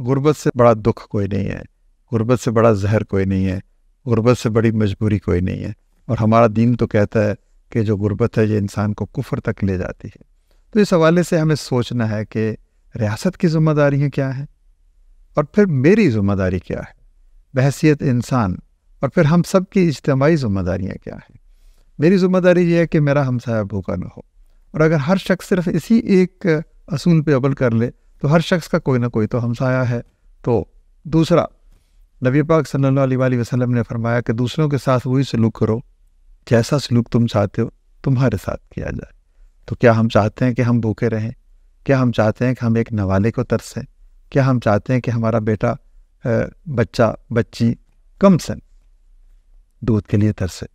गुर्बत से बड़ा दुख कोई नहीं है गुर्बत से बड़ा जहर कोई नहीं है गुर्बत से बड़ी मजबूरी कोई नहीं है और हमारा दीन तो कहता है कि जो गुर्बत है ये इंसान को कुफर तक ले जाती है तो इस हवाले से हमें सोचना है कि रियासत की जिम्मेदारियाँ क्या हैं और फिर मेरी जिम्मेदारी क्या है बहसीत इंसान और फिर हम सब की इज्तमाही जिम्मेदारियाँ क्या हैं मेरी जिम्मेदारी यह है कि मेरा हमसाया भूखा न हो और अगर हर शख्स सिर्फ इसी एक असूल पर अमल कर ले तो हर शख्स का कोई ना कोई तो हमसाया है तो दूसरा नबी पाक सल्ला वसलम ने फरमाया कि दूसरों के साथ वही सलूक करो जैसा सलूक तुम चाहते हो तुम्हारे साथ किया जाए तो क्या हम चाहते हैं कि हम भूखे रहें क्या हम चाहते हैं कि हम एक नवाले को तरसें क्या हम चाहते हैं कि हमारा बेटा बच्चा बच्ची कम सन दूध के लिए तरसे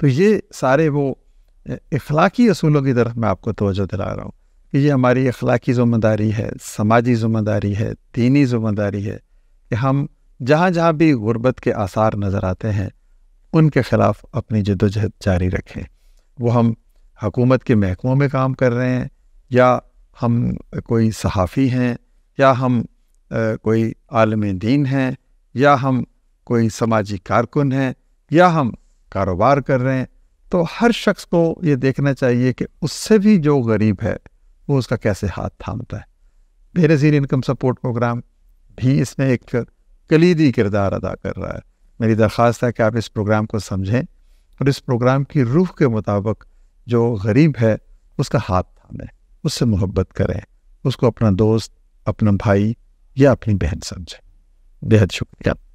तो ये सारे वो इखलाकी असूलों की तरफ मैं आपको तोजह दिला रहा हूँ कि ये हमारी अखलाकी ज़िम्मेदारी है समाजी ज़िम्मेदारी है दीनी ज़िम्मेदारी है कि हम जहाँ जहाँ भी गुरबत के आसार नज़र आते हैं उनके ख़िलाफ़ अपनी जदोजहद जारी रखें वो हम हकूमत के महकमों में काम कर रहे हैं या हम कोई सहाफ़ी हैं या हम कोई आलम दीन हैं या हम कोई समाजी कारकुन हैं या हम कारोबार कर रहे हैं तो हर शख्स को ये देखना चाहिए कि उससे भी जो गरीब है वो उसका कैसे हाथ थामता है बेनज़ीर इनकम सपोर्ट प्रोग्राम भी इसमें एक कलीदी किरदार अदा कर रहा है मेरी दरख्वास्त है कि आप इस प्रोग्राम को समझें और इस प्रोग्राम की रूह के मुताबिक जो गरीब है उसका हाथ थामें उससे मोहब्बत करें उसको अपना दोस्त अपना भाई या अपनी बहन समझें बेहद शुक्रिया